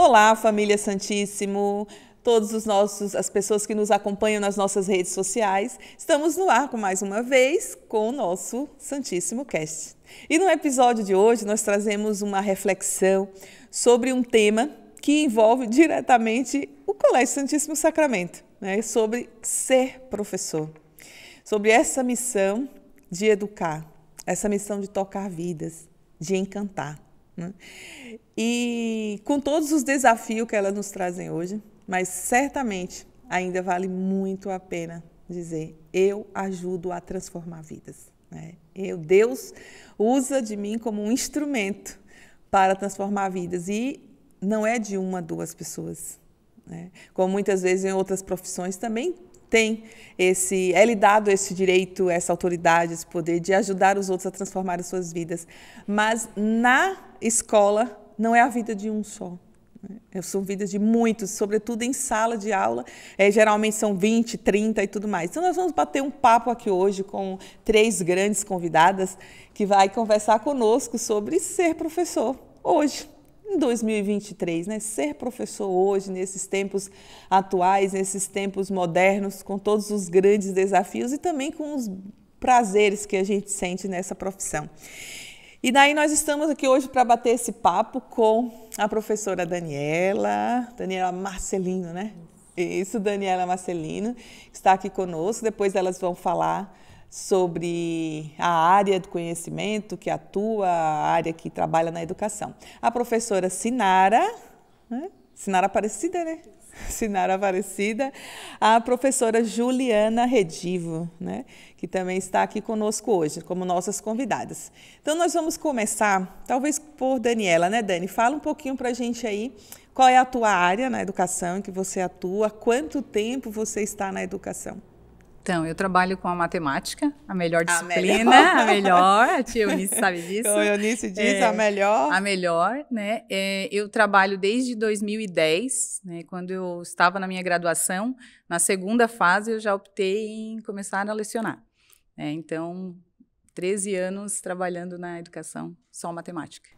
Olá, família Santíssimo, todos os nossos, as pessoas que nos acompanham nas nossas redes sociais. Estamos no ar com mais uma vez com o nosso Santíssimo Cast. E no episódio de hoje nós trazemos uma reflexão sobre um tema que envolve diretamente o Colégio Santíssimo Sacramento, né? sobre ser professor, sobre essa missão de educar, essa missão de tocar vidas, de encantar. Né? E com todos os desafios que elas nos trazem hoje, mas certamente ainda vale muito a pena dizer: eu ajudo a transformar vidas. Né? Eu, Deus usa de mim como um instrumento para transformar vidas e não é de uma, duas pessoas. Né? Como muitas vezes em outras profissões também tem esse é lhe dado esse direito, essa autoridade, esse poder de ajudar os outros a transformar as suas vidas. Mas na escola não é a vida de um só. Né? São vidas de muitos, sobretudo em sala de aula. É, geralmente são 20, 30 e tudo mais. Então, nós vamos bater um papo aqui hoje com três grandes convidadas que vai conversar conosco sobre ser professor hoje em 2023, né? Ser professor hoje, nesses tempos atuais, nesses tempos modernos, com todos os grandes desafios e também com os prazeres que a gente sente nessa profissão. E daí nós estamos aqui hoje para bater esse papo com a professora Daniela, Daniela Marcelino, né? Isso, Daniela Marcelino, está aqui conosco. Depois elas vão falar sobre a área do conhecimento que atua, a área que trabalha na educação. A professora Sinara, né? Sinara Aparecida, né? Sinara Aparecida, a professora Juliana Redivo, né? que também está aqui conosco hoje, como nossas convidadas. Então, nós vamos começar, talvez por Daniela, né, Dani? Fala um pouquinho para a gente aí qual é a tua área na educação que você atua, quanto tempo você está na educação. Então, eu trabalho com a matemática, a melhor disciplina, a melhor. a, melhor. a tia Eunice sabe disso. Como a Eunice diz, é, a melhor. A melhor, né? É, eu trabalho desde 2010, né? Quando eu estava na minha graduação, na segunda fase eu já optei em começar a lecionar. É, então, 13 anos trabalhando na educação, só matemática.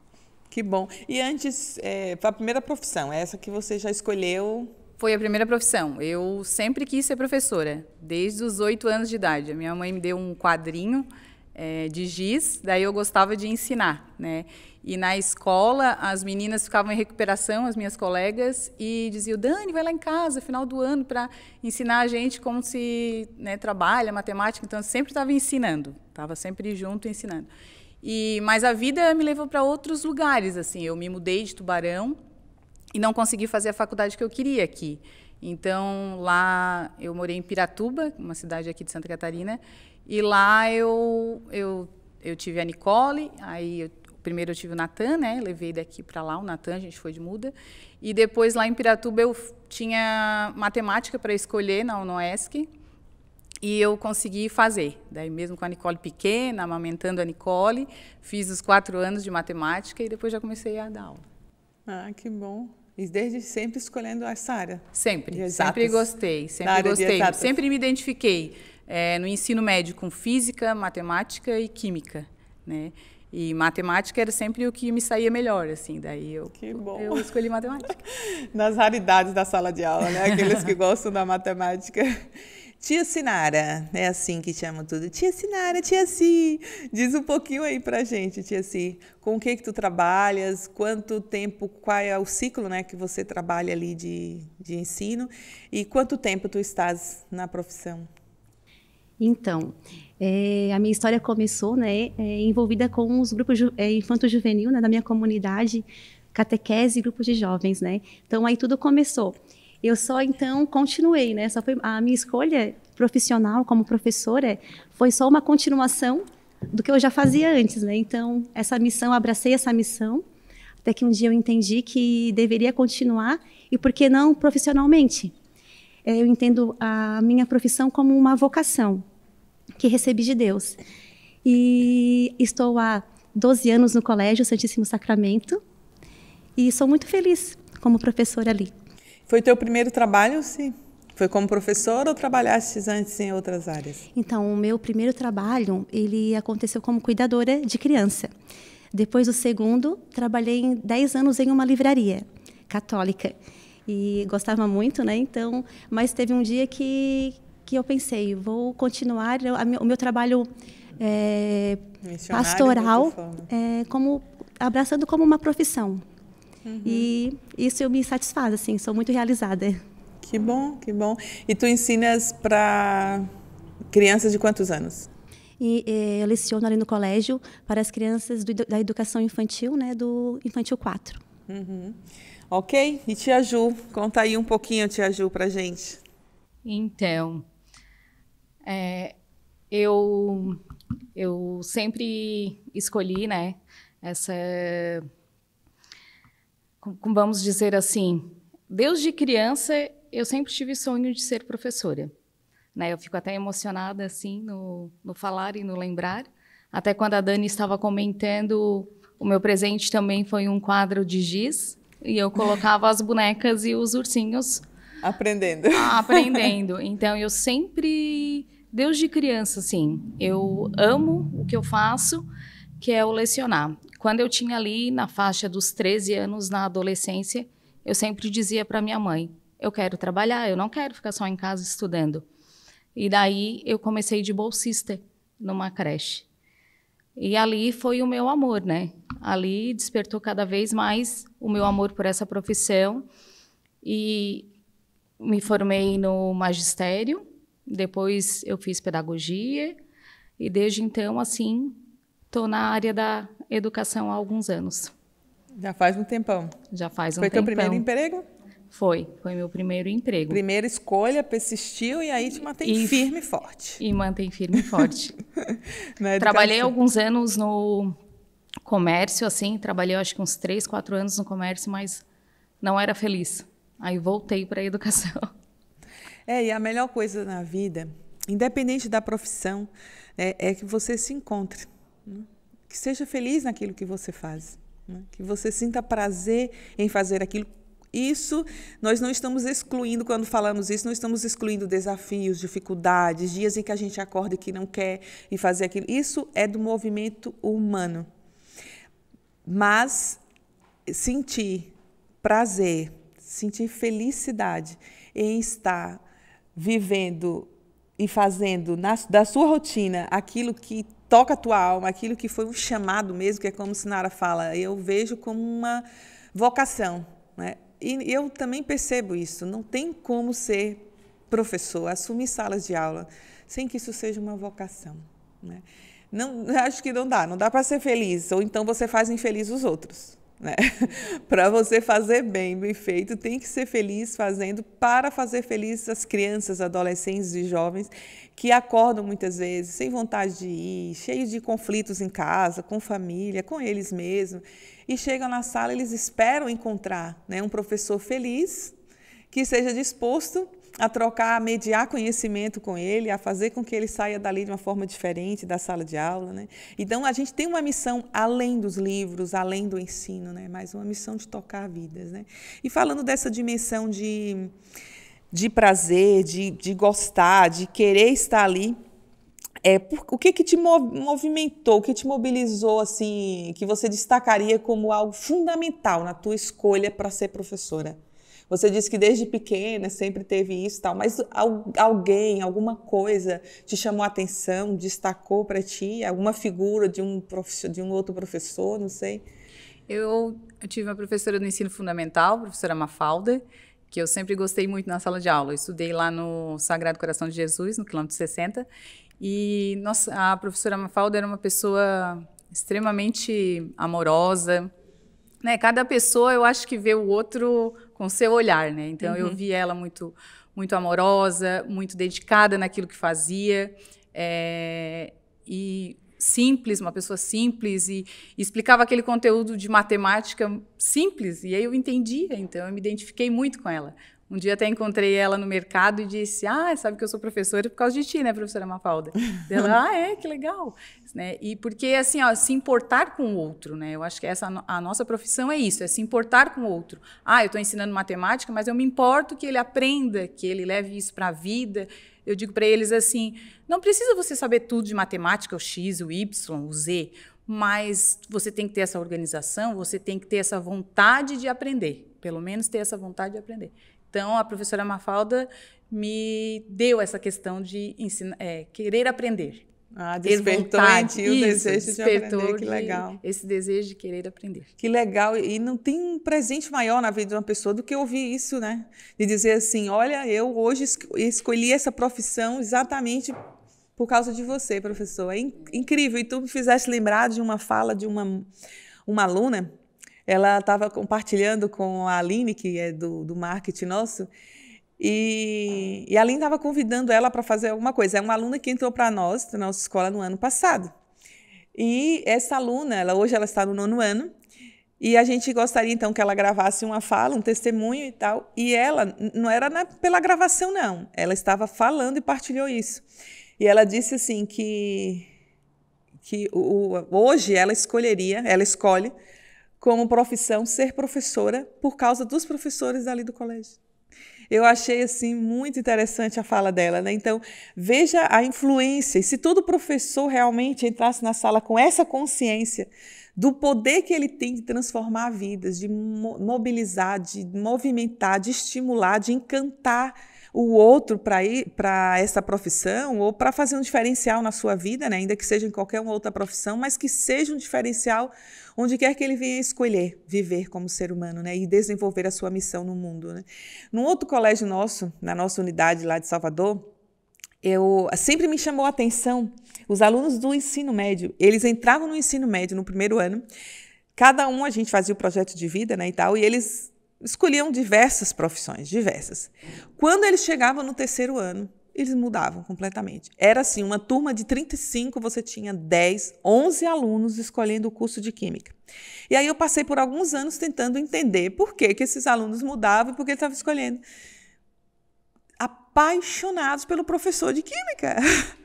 Que bom. E antes, é, a primeira profissão, é essa que você já escolheu foi a primeira profissão. Eu sempre quis ser professora, desde os oito anos de idade. A minha mãe me deu um quadrinho é, de giz, daí eu gostava de ensinar, né? E na escola, as meninas ficavam em recuperação, as minhas colegas, e diziam: Dani, vai lá em casa, final do ano, para ensinar a gente como se né, trabalha matemática. Então, eu sempre estava ensinando, estava sempre junto ensinando. E Mas a vida me levou para outros lugares, assim. Eu me mudei de Tubarão, e não consegui fazer a faculdade que eu queria aqui. Então, lá eu morei em Piratuba, uma cidade aqui de Santa Catarina, e lá eu eu, eu tive a Nicole, aí eu, primeiro eu tive o Natan, né? Levei daqui para lá o Natan, a gente foi de muda. E depois lá em Piratuba eu tinha matemática para escolher na UNOESC. E eu consegui fazer. Daí mesmo com a Nicole pequena, amamentando a Nicole, fiz os quatro anos de matemática e depois já comecei a dar aula. Ah, que bom. E desde sempre escolhendo essa área. Sempre, sempre gostei, sempre gostei, sempre me identifiquei é, no ensino médio com física, matemática e química, né? E matemática era sempre o que me saía melhor, assim, daí eu, eu escolhi matemática. Nas raridades da sala de aula, né? Aqueles que gostam da matemática. Tia Sinara, é assim que chama tudo. Tia Sinara, tia Si, diz um pouquinho aí pra gente, tia Si, com o que que tu trabalhas, quanto tempo, qual é o ciclo, né, que você trabalha ali de, de ensino e quanto tempo tu estás na profissão? Então, é, a minha história começou, né, é, envolvida com os grupos ju, é, infanto-juvenil, né, da minha comunidade, catequese e grupos de jovens, né. Então, aí tudo começou. Eu só, então, continuei, né, só foi a minha escolha profissional como professora foi só uma continuação do que eu já fazia antes, né. Então, essa missão, abracei essa missão, até que um dia eu entendi que deveria continuar e por que não profissionalmente. É, eu entendo a minha profissão como uma vocação, que recebi de Deus. E estou há 12 anos no Colégio Santíssimo Sacramento e sou muito feliz como professora ali. Foi teu primeiro trabalho, sim? Foi como professora ou trabalhaste antes em outras áreas? Então, o meu primeiro trabalho, ele aconteceu como cuidadora de criança. Depois do segundo, trabalhei 10 anos em uma livraria católica. E gostava muito, né? Então, mas teve um dia que que eu pensei, vou continuar o meu trabalho é, é pastoral é, como abraçando como uma profissão. Uhum. E isso me satisfaz, assim, sou muito realizada. Que bom, que bom. E tu ensinas para crianças de quantos anos? E, e, é, eu leciono ali no colégio para as crianças do, da educação infantil, né, do infantil 4. Uhum. Ok, e tia Ju, conta aí um pouquinho, tia Ju, para gente. Então, é, eu, eu sempre escolhi, né, essa, vamos dizer assim, desde criança eu sempre tive sonho de ser professora. Né, eu fico até emocionada assim no, no falar e no lembrar. Até quando a Dani estava comentando, o meu presente também foi um quadro de giz e eu colocava as bonecas e os ursinhos aprendendo. Ah, aprendendo. Então eu sempre desde criança, assim, eu amo o que eu faço, que é o lecionar. Quando eu tinha ali na faixa dos 13 anos, na adolescência, eu sempre dizia para minha mãe: eu quero trabalhar, eu não quero ficar só em casa estudando. E daí eu comecei de bolsista numa creche. E ali foi o meu amor, né? Ali despertou cada vez mais o meu amor por essa profissão. E me formei no magistério depois eu fiz pedagogia e desde então, assim, estou na área da educação há alguns anos. Já faz um tempão. Já faz um Foi tempão. Foi teu primeiro emprego? Foi, foi meu primeiro emprego. Primeira escolha, persistiu e aí te mantém e, firme e forte. E mantém firme e forte. trabalhei alguns anos no comércio, assim, trabalhei acho que uns três, quatro anos no comércio, mas não era feliz. Aí voltei para a educação. É, e a melhor coisa na vida, independente da profissão, é, é que você se encontre. Né? Que seja feliz naquilo que você faz. Né? Que você sinta prazer em fazer aquilo isso nós não estamos excluindo, quando falamos isso, não estamos excluindo desafios, dificuldades, dias em que a gente acorda e que não quer e fazer aquilo. Isso é do movimento humano. Mas sentir prazer, sentir felicidade em estar vivendo e fazendo na, da sua rotina aquilo que toca a tua alma, aquilo que foi um chamado mesmo, que é como Sinara fala, eu vejo como uma vocação. Né? E eu também percebo isso, não tem como ser professor, assumir salas de aula, sem que isso seja uma vocação. Né? Não, acho que não dá, não dá para ser feliz, ou então você faz infeliz os outros né? para você fazer bem, bem feito, tem que ser feliz fazendo para fazer feliz as crianças, adolescentes e jovens que acordam muitas vezes sem vontade de ir, cheios de conflitos em casa, com família, com eles mesmos, e chegam na sala, eles esperam encontrar né, um professor feliz que seja disposto a trocar, a mediar conhecimento com ele, a fazer com que ele saia dali de uma forma diferente da sala de aula. Né? Então, a gente tem uma missão além dos livros, além do ensino, né? mas uma missão de tocar vidas. Né? E falando dessa dimensão de, de prazer, de, de gostar, de querer estar ali, é, por, o que, que te movimentou, o que te mobilizou, assim, que você destacaria como algo fundamental na tua escolha para ser professora? Você disse que desde pequena sempre teve isso e tal, mas alguém, alguma coisa te chamou a atenção, destacou para ti? Alguma figura de um, de um outro professor, não sei? Eu, eu tive uma professora do ensino fundamental, professora Mafalda, que eu sempre gostei muito na sala de aula. Eu estudei lá no Sagrado Coração de Jesus, no quilômetro 60, e nossa, a professora Mafalda era uma pessoa extremamente amorosa. Né? Cada pessoa, eu acho que vê o outro com seu olhar, né? Então uhum. eu vi ela muito, muito amorosa, muito dedicada naquilo que fazia é, e simples, uma pessoa simples e, e, explicava aquele conteúdo de matemática simples e aí eu entendia, então eu me identifiquei muito com ela, um dia até encontrei ela no mercado e disse: Ah, sabe que eu sou professora por causa de ti, né, professora Mafalda? ela, ah, é, que legal. Né? E porque, assim, ó, se importar com o outro, né? Eu acho que essa, a nossa profissão é isso, é se importar com o outro. Ah, eu estou ensinando matemática, mas eu me importo que ele aprenda, que ele leve isso para a vida. Eu digo para eles assim: não precisa você saber tudo de matemática, o X, o Y, o Z, mas você tem que ter essa organização, você tem que ter essa vontade de aprender. Pelo menos ter essa vontade de aprender. Então, a professora Mafalda me deu essa questão de ensinar, é, querer aprender. Ah, despertou em ti o Isso, desejo de aprender, que legal. De, esse desejo de querer aprender. Que legal, e não tem um presente maior na vida de uma pessoa do que ouvir isso, né? De dizer assim, olha, eu hoje escolhi essa profissão exatamente por causa de você, professor. É incrível, e tu me fizeste lembrar de uma fala de uma, uma aluna ela estava compartilhando com a Aline, que é do, do marketing nosso, e, e a Aline estava convidando ela para fazer alguma coisa. É uma aluna que entrou para nós, na nossa escola, no ano passado. E essa aluna, ela, hoje ela está no nono ano, e a gente gostaria então que ela gravasse uma fala, um testemunho e tal. E ela não era na, pela gravação, não. Ela estava falando e partilhou isso. E ela disse assim que, que o, hoje ela escolheria, ela escolhe como profissão ser professora por causa dos professores ali do colégio. Eu achei assim muito interessante a fala dela, né? Então, veja a influência. E se todo professor realmente entrasse na sala com essa consciência do poder que ele tem de transformar vidas, de mobilizar, de movimentar, de estimular, de encantar o outro para ir para essa profissão ou para fazer um diferencial na sua vida, né? ainda que seja em qualquer outra profissão, mas que seja um diferencial onde quer que ele venha escolher viver como ser humano né? e desenvolver a sua missão no mundo. Né? Num outro colégio nosso, na nossa unidade lá de Salvador, eu sempre me chamou a atenção os alunos do ensino médio. Eles entravam no ensino médio no primeiro ano. Cada um a gente fazia o projeto de vida, né, e tal, e eles escolhiam diversas profissões, diversas. Quando eles chegavam no terceiro ano, eles mudavam completamente. Era assim, uma turma de 35, você tinha 10, 11 alunos escolhendo o curso de química. E aí eu passei por alguns anos tentando entender por que, que esses alunos mudavam e por que eles estavam escolhendo apaixonados pelo professor de química.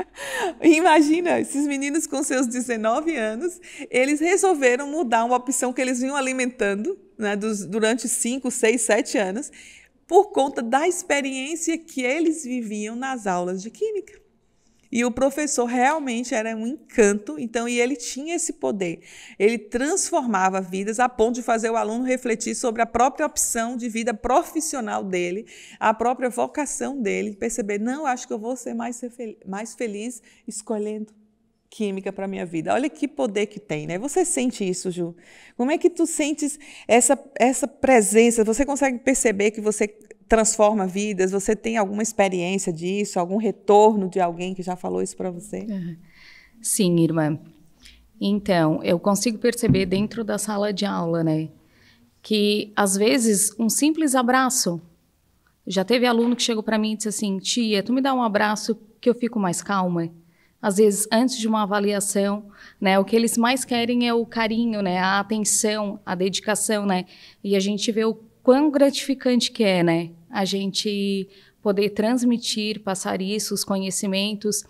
Imagina, esses meninos com seus 19 anos, eles resolveram mudar uma opção que eles vinham alimentando né, dos, durante 5, 6, 7 anos, por conta da experiência que eles viviam nas aulas de química. E o professor realmente era um encanto, então, e ele tinha esse poder. Ele transformava vidas a ponto de fazer o aluno refletir sobre a própria opção de vida profissional dele, a própria vocação dele, perceber, não, acho que eu vou ser mais, mais feliz escolhendo química para minha vida. Olha que poder que tem, né? Você sente isso, Ju? Como é que tu sentes essa, essa presença? Você consegue perceber que você transforma vidas? Você tem alguma experiência disso? Algum retorno de alguém que já falou isso para você? Sim, irmã. Então, eu consigo perceber dentro da sala de aula, né, que às vezes um simples abraço. Já teve aluno que chegou para mim e disse assim: "Tia, tu me dá um abraço que eu fico mais calma". Às vezes, antes de uma avaliação, né, o que eles mais querem é o carinho, né, a atenção, a dedicação, né? E a gente vê o quão gratificante que é, né? A gente poder transmitir, passar isso, os conhecimentos.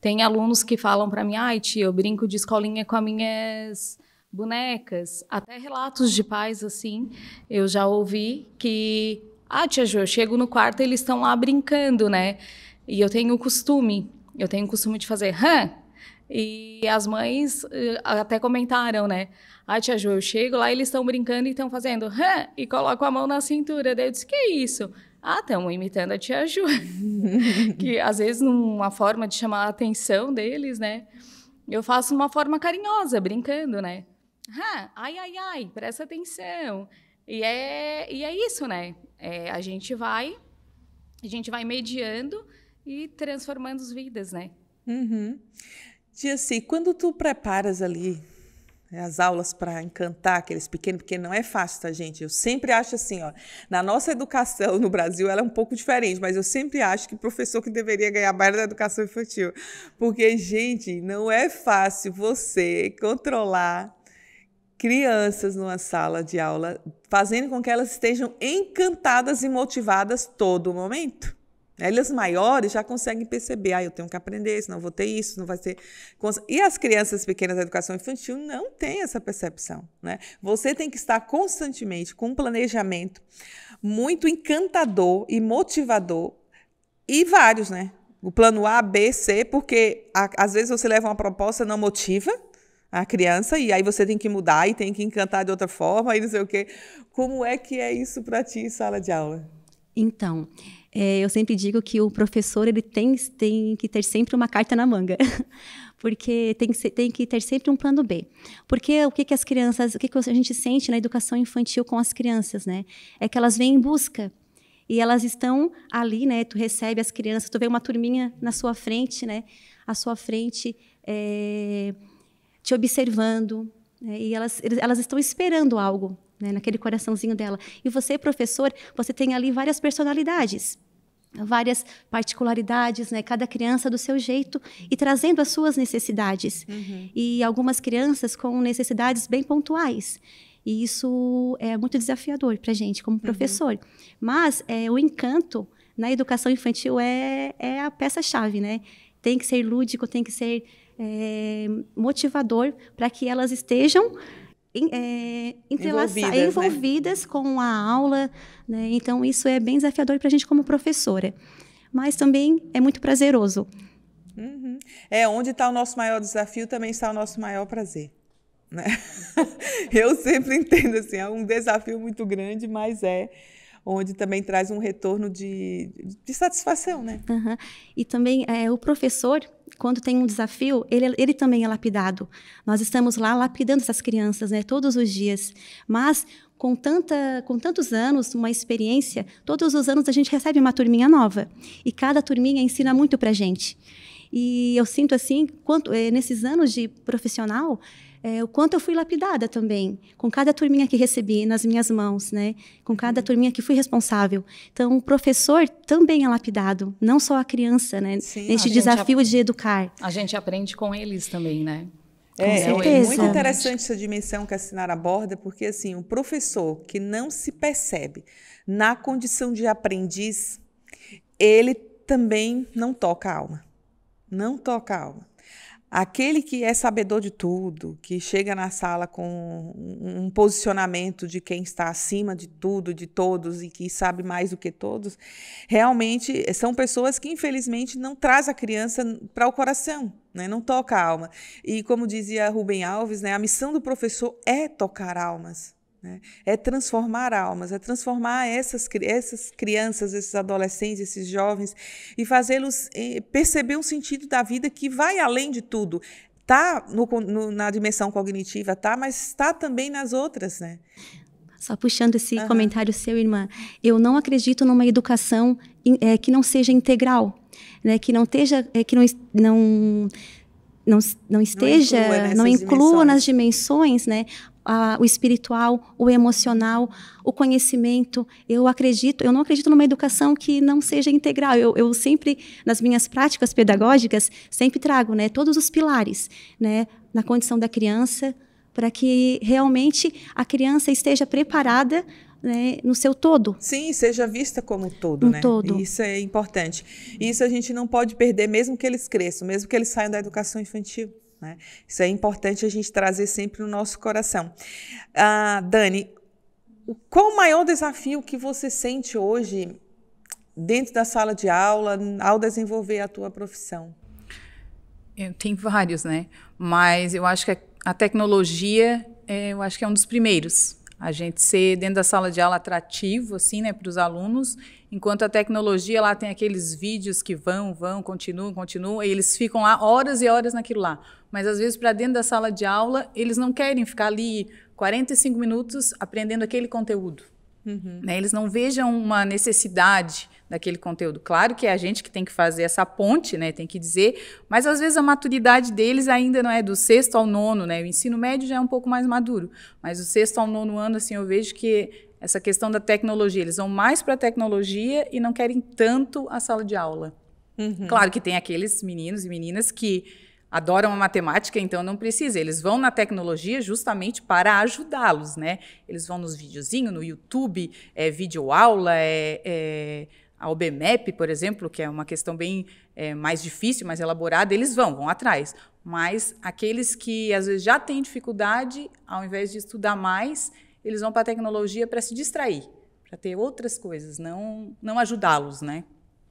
Tem alunos que falam para mim, ai tia, eu brinco de escolinha com as minhas bonecas. Até relatos de pais, assim, eu já ouvi que, ah tia Jo, eu chego no quarto eles estão lá brincando, né? E eu tenho o costume, eu tenho o costume de fazer, hã? E as mães eh, até comentaram, né? Ah, tia Ju, eu chego lá, eles estão brincando e estão fazendo Hã? e colocam a mão na cintura. Daí eu disse, que isso? Ah, estão imitando a tia Ju. que às vezes numa forma de chamar a atenção deles, né? Eu faço uma forma carinhosa, brincando, né? ai, ai, ai, presta atenção. E é, e é isso, né? É, a gente vai, a gente vai mediando e transformando as vidas, né? Uhum. Dirce, assim, quando tu preparas ali né, as aulas para encantar aqueles pequenos, porque não é fácil, tá, gente? Eu sempre acho assim, ó, na nossa educação no Brasil ela é um pouco diferente, mas eu sempre acho que professor que deveria ganhar mais da educação infantil. Porque, gente, não é fácil você controlar crianças numa sala de aula, fazendo com que elas estejam encantadas e motivadas todo momento. Elas maiores já conseguem perceber, ah, eu tenho que aprender, senão vou ter isso, não vai ter. E as crianças pequenas da educação infantil não têm essa percepção, né? Você tem que estar constantemente com um planejamento muito encantador e motivador e vários, né? O plano A, B, C, porque a, às vezes você leva uma proposta não motiva, a criança e aí você tem que mudar e tem que encantar de outra forma e não sei o quê. Como é que é isso para ti em sala de aula? Então, é, eu sempre digo que o professor ele tem, tem que ter sempre uma carta na manga, porque tem que, ser, tem que ter sempre um plano B. Porque o que, que as crianças, o que, que a gente sente na educação infantil com as crianças, né? É que elas vêm em busca e elas estão ali, né? Tu recebe as crianças, tu vê uma turminha na sua frente, né? À sua frente, é, te observando, né? e elas, elas estão esperando algo né, naquele coraçãozinho dela. E você, professor, você tem ali várias personalidades várias particularidades, né? Cada criança do seu jeito e trazendo as suas necessidades. Uhum. E algumas crianças com necessidades bem pontuais. E isso é muito desafiador para a gente, como uhum. professor. Uhum. Mas é, o encanto na educação infantil é, é a peça-chave, né? Tem que ser lúdico, tem que ser é, motivador para que elas estejam é, eh, envolvidas, envolvidas né? com a aula, né? Então isso é bem desafiador para a gente como professora, mas também é muito prazeroso. Uhum. É onde está o nosso maior desafio também está o nosso maior prazer. Né? Eu sempre entendo assim, é um desafio muito grande, mas é onde também traz um retorno de, de satisfação, né? Uhum. E também é, o professor, quando tem um desafio, ele, é, ele também é lapidado. Nós estamos lá lapidando essas crianças, né, todos os dias. Mas com, tanta, com tantos anos, uma experiência, todos os anos a gente recebe uma turminha nova. E cada turminha ensina muito para gente. E eu sinto assim, quanto, é, nesses anos de profissional, é, o quanto eu fui lapidada também, com cada turminha que recebi nas minhas mãos, né? Com cada uhum. turminha que fui responsável. Então, o professor também é lapidado, não só a criança, né? Sim, Neste desafio a... de educar. A gente aprende com eles também, né? É, é, muito interessante essa dimensão que a Sinara aborda, porque assim, o um professor que não se percebe na condição de aprendiz, ele também não toca a alma. Não toca a alma. Aquele que é sabedor de tudo, que chega na sala com um posicionamento de quem está acima de tudo, de todos e que sabe mais do que todos, realmente eh, são pessoas que infelizmente não traz a criança para o coração, né? não toca a alma. E como dizia Rubem Alves, né, a missão do professor é tocar almas. Né? É transformar almas, é transformar essas, essas crianças, esses adolescentes, esses jovens e fazê-los eh, perceber um sentido da vida que vai além de tudo. Está na dimensão cognitiva, tá, mas está também nas outras. Né? Só puxando esse uhum. comentário seu, irmã, eu não acredito numa educação é, que não seja integral, né? que não esteja. É, que não, não não, não esteja, não inclua, não inclua dimensões. nas dimensões, né? a, o espiritual, o emocional, o conhecimento. Eu acredito, eu não acredito numa educação que não seja integral. Eu, eu sempre, nas minhas práticas pedagógicas, sempre trago né, todos os pilares né, na condição da criança, para que realmente a criança esteja preparada né, no seu todo. Sim, seja vista como todo, um né? Todo. Isso é importante. Isso a gente não pode perder, mesmo que eles cresçam, mesmo que eles saiam da educação infantil. Né? Isso é importante a gente trazer sempre no nosso coração. Ah, Dani, qual o maior desafio que você sente hoje dentro da sala de aula ao desenvolver a tua profissão? É, tem vários, né? Mas eu acho que a tecnologia, é, eu acho que é um dos primeiros a gente ser dentro da sala de aula atrativo, assim, né, para os alunos, enquanto a tecnologia lá tem aqueles vídeos que vão, vão, continuam, continuam, e eles ficam lá horas e horas naquilo lá. Mas às vezes, para dentro da sala de aula, eles não querem ficar ali 45 minutos aprendendo aquele conteúdo. Uhum. Né? Eles não vejam uma necessidade daquele conteúdo. Claro que é a gente que tem que fazer essa ponte, né? Tem que dizer, mas às vezes a maturidade deles ainda não é do sexto ao nono, né? O ensino médio já é um pouco mais maduro, mas o sexto ao nono ano, assim, eu vejo que essa questão da tecnologia, eles vão mais para a tecnologia e não querem tanto a sala de aula. Uhum. Claro que tem aqueles meninos e meninas que adoram a matemática, então não precisa. Eles vão na tecnologia justamente para ajudá-los, né? Eles vão nos videozinhos, no YouTube, é, videoaula, é, é a OBMEP, por exemplo, que é uma questão bem é, mais difícil, mais elaborada, eles vão, vão atrás. Mas aqueles que às vezes já têm dificuldade, ao invés de estudar mais, eles vão para a tecnologia para se distrair, para ter outras coisas, não, não ajudá-los, né?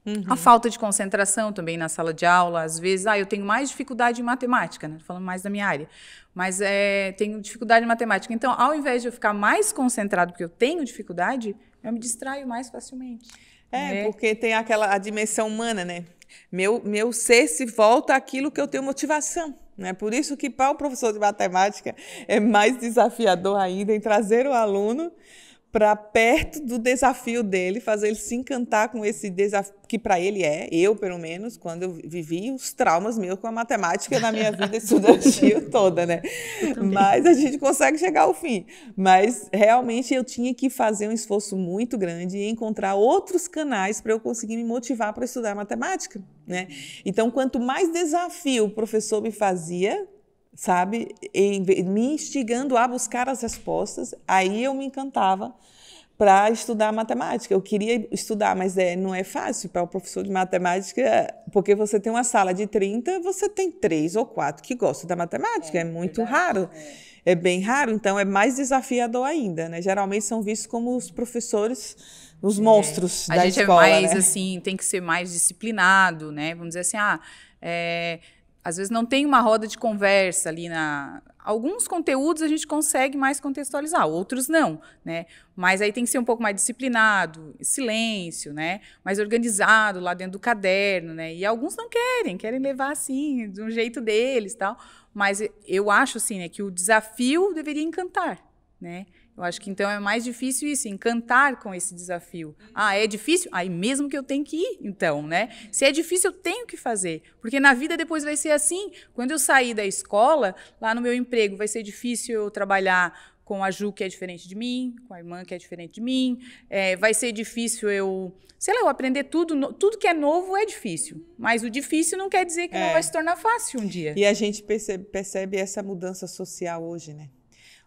Uhum. A falta de concentração também na sala de aula, às vezes, ah, eu tenho mais dificuldade em matemática, né? falando mais da minha área, mas é, tenho dificuldade em matemática. Então, ao invés de eu ficar mais concentrado porque eu tenho dificuldade, eu me distraio mais facilmente. É, né? porque tem aquela a dimensão humana, né? Meu, meu ser se volta àquilo que eu tenho motivação. Né? Por isso que para o professor de matemática é mais desafiador ainda em trazer o aluno para perto do desafio dele, fazer ele se encantar com esse desafio, que para ele é, eu pelo menos, quando eu vivi os traumas meus com a matemática na minha vida estudantil toda, né? Mas a gente consegue chegar ao fim. Mas realmente eu tinha que fazer um esforço muito grande e encontrar outros canais para eu conseguir me motivar para estudar matemática, né? Uhum. Então, quanto mais desafio o professor me fazia, sabe? me instigando a buscar as respostas, aí eu me encantava para estudar matemática. Eu queria estudar, mas é, não é fácil para o professor de matemática, porque você tem uma sala de 30, você tem três ou quatro que gostam da matemática, é, é muito verdade, raro. É. é. bem raro, então é mais desafiador ainda, né? Geralmente são vistos como os professores os é. monstros é. da escola. A gente escola, é mais né? assim, tem que ser mais disciplinado, né? Vamos dizer assim, ah, é, às vezes não tem uma roda de conversa ali na. Alguns conteúdos a gente consegue mais contextualizar, outros não, né? Mas aí tem que ser um pouco mais disciplinado, silêncio, né? Mais organizado lá dentro do caderno, né? E alguns não querem, querem levar assim, de um jeito deles, tal. Mas eu acho assim, né, que o desafio deveria encantar, né? Eu acho que então é mais difícil isso, encantar com esse desafio. Ah, é difícil? Aí ah, mesmo que eu tenho que ir, então, né? Se é difícil, eu tenho que fazer. Porque na vida depois vai ser assim. Quando eu sair da escola, lá no meu emprego, vai ser difícil eu trabalhar com a Ju, que é diferente de mim, com a irmã, que é diferente de mim. É, vai ser difícil eu, sei lá, eu aprender tudo. Tudo que é novo é difícil. Mas o difícil não quer dizer que é. não vai se tornar fácil um dia. E a gente percebe, percebe essa mudança social hoje, né?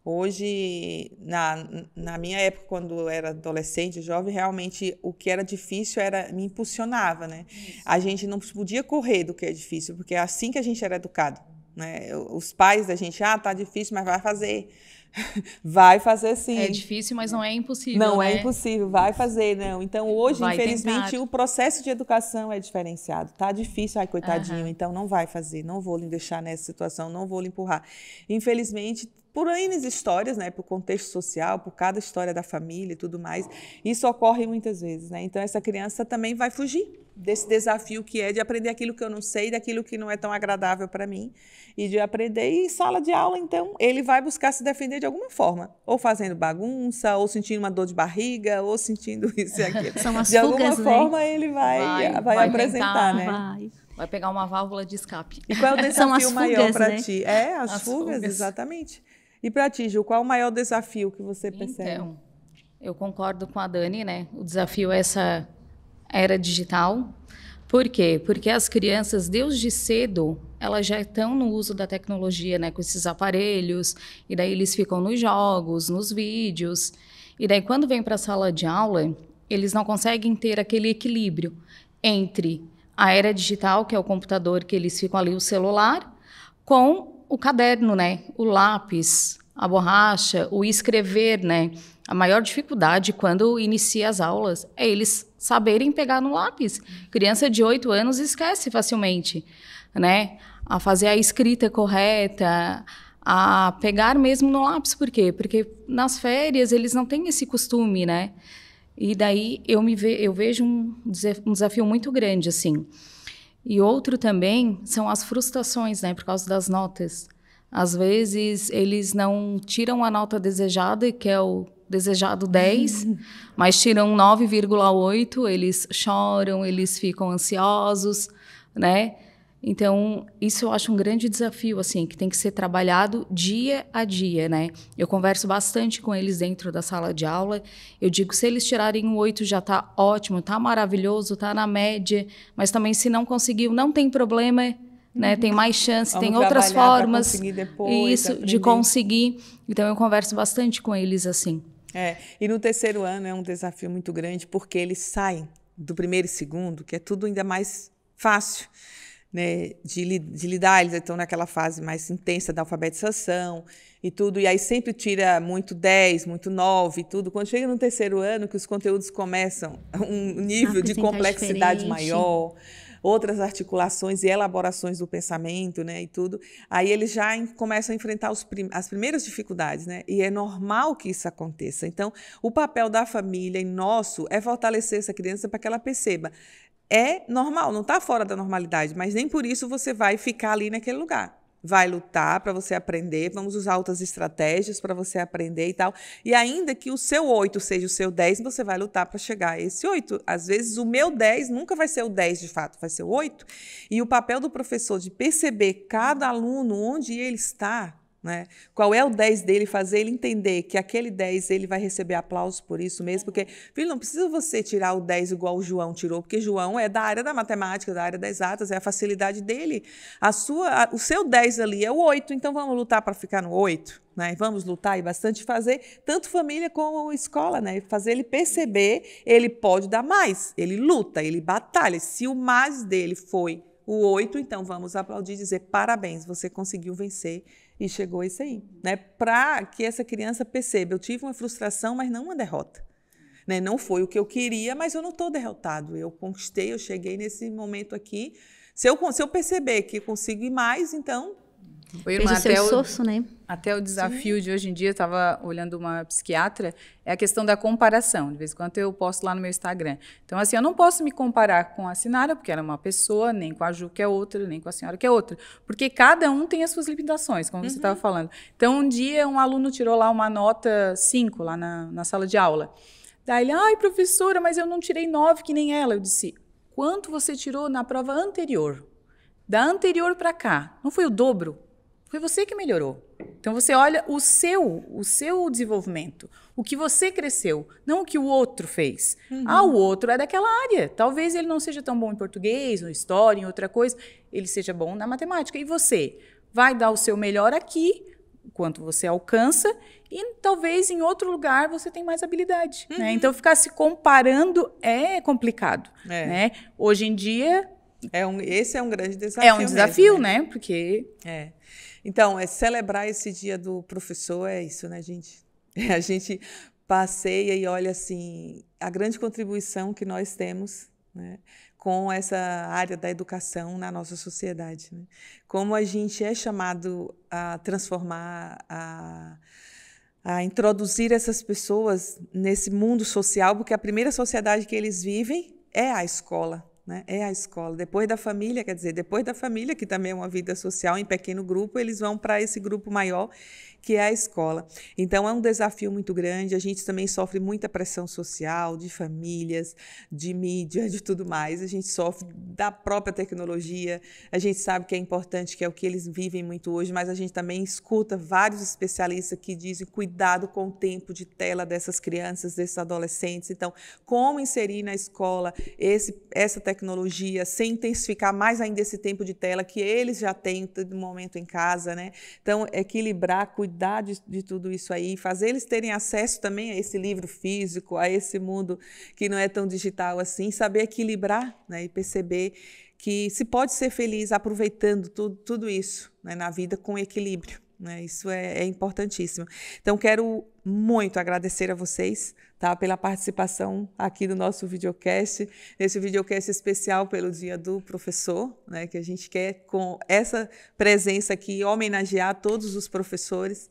Hoje, na, na minha época, quando eu era adolescente, jovem, realmente o que era difícil era me impulsionava, né? Isso. A gente não podia correr do que é difícil, porque é assim que a gente era educado. Né? Os pais da gente, ah, tá difícil, mas vai fazer. vai fazer sim. É difícil, mas não é impossível. Não é né? é impossível, vai fazer, não. Então, hoje, vai infelizmente, tentar. o processo de educação é diferenciado. Tá difícil, ai, coitadinho, uhum. então não vai fazer, não vou lhe deixar nessa situação, não vou lhe empurrar. Infelizmente, por N histórias, né, por contexto social, por cada história da família e tudo mais. Isso ocorre muitas vezes, né? Então essa criança também vai fugir desse desafio que é de aprender aquilo que eu não sei, daquilo que não é tão agradável para mim, e de aprender e em sala de aula, então, ele vai buscar se defender de alguma forma, ou fazendo bagunça, ou sentindo uma dor de barriga, ou sentindo isso e aquilo. São as de fugas, alguma né? forma ele vai vai, vai, vai apresentar, tentar, né? Vai. vai. pegar uma válvula de escape. E qual é o desafio maior para né? ti? É, as, as fugas, fugas, exatamente. E para ti, Gil, qual o maior desafio que você percebe? Então, eu concordo com a Dani, né? O desafio é essa era digital. Por quê? Porque as crianças, desde cedo, elas já estão no uso da tecnologia, né? Com esses aparelhos, e daí eles ficam nos jogos, nos vídeos. E daí, quando vem para a sala de aula, eles não conseguem ter aquele equilíbrio entre a era digital, que é o computador que eles ficam ali, o celular, com o caderno, né? O lápis, a borracha, o escrever, né? A maior dificuldade quando inicia as aulas é eles saberem pegar no lápis. Criança de 8 anos esquece facilmente, né? A fazer a escrita correta, a pegar mesmo no lápis, por quê? Porque nas férias eles não têm esse costume, né? E daí eu me ve eu vejo um, desafio muito grande assim e outro também são as frustrações, né, por causa das notas. Às vezes eles não tiram a nota desejada, que é o desejado 10, mas tiram 9,8, eles choram, eles ficam ansiosos, né? Então, isso eu acho um grande desafio, assim, que tem que ser trabalhado dia a dia, né? Eu converso bastante com eles dentro da sala de aula. Eu digo, se eles tirarem um oito já tá ótimo, tá maravilhoso, tá na média. Mas também, se não conseguiu, não tem problema, né? Uhum. Tem mais chance, Vamos tem outras formas. Conseguir depois, isso, aprender. de conseguir. Então eu converso bastante com eles assim. É, e no terceiro ano é um desafio muito grande porque eles saem do primeiro e segundo, que é tudo ainda mais fácil né, de, de lidar, eles estão naquela fase mais intensa da alfabetização e tudo, e aí sempre tira muito 10, muito 9 e tudo. Quando chega no terceiro ano, que os conteúdos começam um ah, nível de é complexidade diferente. maior, outras articulações e elaborações do pensamento, né, e tudo, aí eles já em, começam a enfrentar prim as primeiras dificuldades, né, e é normal que isso aconteça. Então, o papel da família e nosso é fortalecer essa criança para que ela perceba, é normal, não está fora da normalidade, mas nem por isso você vai ficar ali naquele lugar. Vai lutar para você aprender, vamos usar outras estratégias para você aprender e tal. E ainda que o seu 8 seja o seu 10, você vai lutar para chegar a esse 8. Às vezes, o meu 10 nunca vai ser o 10 de fato, vai ser o 8. E o papel do professor de perceber cada aluno onde ele está, né? Qual é o 10 dele, fazer ele entender que aquele 10 ele vai receber aplauso por isso mesmo, porque, uhum. filho, não precisa você tirar o 10 igual o João tirou, porque João é da área da matemática, da área das atas, é a facilidade dele. A sua, o seu 10 ali é o 8, então vamos lutar para ficar no 8. Né? Vamos lutar e bastante fazer, tanto família como escola, né? fazer ele perceber, ele pode dar mais, ele luta, ele batalha. Se o mais dele foi o 8, então vamos aplaudir e dizer parabéns, você conseguiu vencer e chegou isso aí, né? Para que essa criança perceba, eu tive uma frustração, mas não uma derrota. Né? Não foi o que eu queria, mas eu não estou derrotado. Eu conquistei, eu cheguei nesse momento aqui. Se eu, se eu perceber que consigo ir mais, então Oi, irmã, Fez o até esforço, o, né? Até o desafio Sim. de hoje em dia, eu estava olhando uma psiquiatra, é a questão da comparação. De vez em quando eu posto lá no meu Instagram. Então, assim, eu não posso me comparar com a Sinara, porque ela é uma pessoa, nem com a Ju, que é outra, nem com a senhora, que é outra. Porque cada um tem as suas limitações, como uhum. você estava falando. Então, um dia um aluno tirou lá uma nota 5, lá na, na sala de aula. Daí ele, ai, professora, mas eu não tirei 9 que nem ela. Eu disse, quanto você tirou na prova anterior? Da anterior para cá, não foi o dobro? Foi você que melhorou. Então você olha o seu, o seu desenvolvimento, o que você cresceu, não o que o outro fez. Uhum. Ah, o outro é daquela área. Talvez ele não seja tão bom em português, ou história, em outra coisa, ele seja bom na matemática. E você vai dar o seu melhor aqui, quanto você alcança, e talvez em outro lugar você tenha mais habilidade. Né? Uhum. Né? Então ficar se comparando é complicado. É. Né? Hoje em dia, é um, esse é um grande desafio. É um desafio, mesmo, né? né? Porque. É. Então, é celebrar esse dia do professor é isso, né, gente? É, a gente passeia e olha assim a grande contribuição que nós temos, né, com essa área da educação na nossa sociedade, né? como a gente é chamado a transformar a a introduzir essas pessoas nesse mundo social, porque a primeira sociedade que eles vivem é a escola, né? É a escola. Depois da família, quer dizer, depois da família, que também é uma vida social, em pequeno grupo, eles vão para esse grupo maior que é a escola. Então é um desafio muito grande. A gente também sofre muita pressão social, de famílias, de mídia, de tudo mais. A gente sofre da própria tecnologia. A gente sabe que é importante, que é o que eles vivem muito hoje, mas a gente também escuta vários especialistas que dizem cuidado com o tempo de tela dessas crianças, desses adolescentes. Então, como inserir na escola esse, essa tecnologia sem intensificar mais ainda esse tempo de tela que eles já têm no momento em casa, né? Então, equilibrar, cuidar cuidar de, de tudo isso aí, fazer eles terem acesso também a esse livro físico, a esse mundo que não é tão digital assim, saber equilibrar né, e perceber que se pode ser feliz aproveitando tudo, tudo isso né, na vida com equilíbrio. Né? Isso é, é importantíssimo. Então, quero muito agradecer a vocês tá? pela participação aqui do nosso videocast, nesse videocast especial pelo Dia do Professor, né? que a gente quer, com essa presença aqui, homenagear todos os professores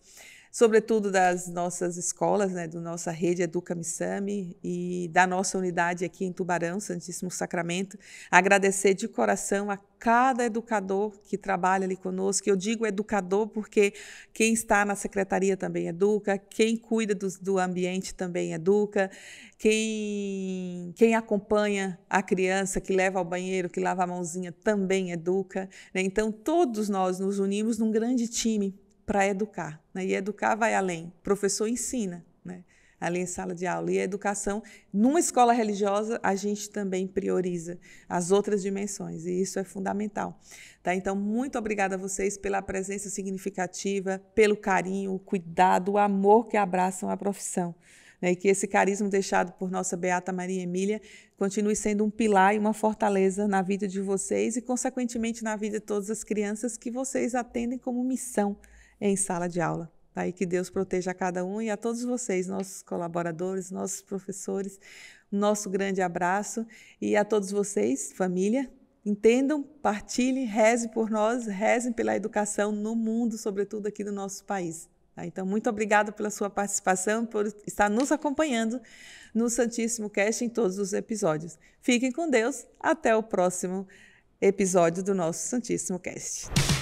sobretudo das nossas escolas, né, da nossa rede Educa Missami e da nossa unidade aqui em Tubarão, Santíssimo Sacramento. Agradecer de coração a cada educador que trabalha ali conosco. Eu digo educador porque quem está na secretaria também educa, quem cuida do, do ambiente também educa, quem, quem acompanha a criança, que leva ao banheiro, que lava a mãozinha, também educa. Né? Então, todos nós nos unimos num grande time para educar. Né? E educar vai além. O professor ensina, né? ali em sala de aula. E a educação, numa escola religiosa, a gente também prioriza as outras dimensões, e isso é fundamental. Tá? Então, muito obrigada a vocês pela presença significativa, pelo carinho, o cuidado, o amor que abraçam a profissão. Né? E que esse carisma deixado por nossa Beata Maria Emília continue sendo um pilar e uma fortaleza na vida de vocês e, consequentemente, na vida de todas as crianças que vocês atendem como missão em sala de aula. Tá? que Deus proteja a cada um e a todos vocês, nossos colaboradores, nossos professores. Nosso grande abraço e a todos vocês, família, entendam, partilhem, rezem por nós, rezem pela educação no mundo, sobretudo aqui no nosso país. Tá? Então, muito obrigada pela sua participação, por estar nos acompanhando no Santíssimo Cast em todos os episódios. Fiquem com Deus, até o próximo episódio do nosso Santíssimo Cast.